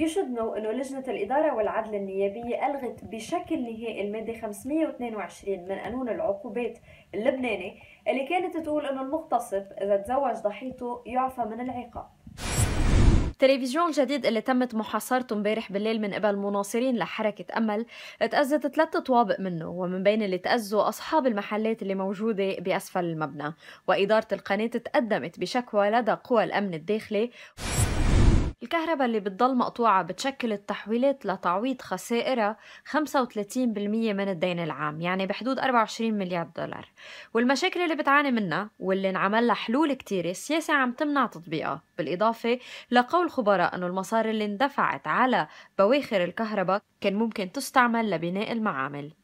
You أنه لجنة الإدارة والعدل النيابية ألغت بشكل نهائي المادة 522 من قانون العقوبات اللبناني اللي كانت تقول أنه المغتصب إذا تزوج ضحيته يعفى من العقاب التلفزيون الجديد اللي تمت محاصرته امبارح بالليل من قبل مناصرين لحركة أمل تأذت ثلاث طوابق منه ومن بين اللي تأذوا أصحاب المحلات اللي موجودة بأسفل المبنى وإدارة القناة تقدمت بشكوى لدى قوى الأمن الداخلي الكهرباء اللي بتضل مقطوعة بتشكل التحويلات لتعويض خسائرها 35% من الدين العام يعني بحدود 24 مليار دولار والمشاكل اللي بتعاني منها واللي انعمل لها حلول كتيرة السياسة عم تمنع تطبيقها بالإضافة لقول خبراء أنه المصاري اللي اندفعت على بواخر الكهرباء كان ممكن تستعمل لبناء المعامل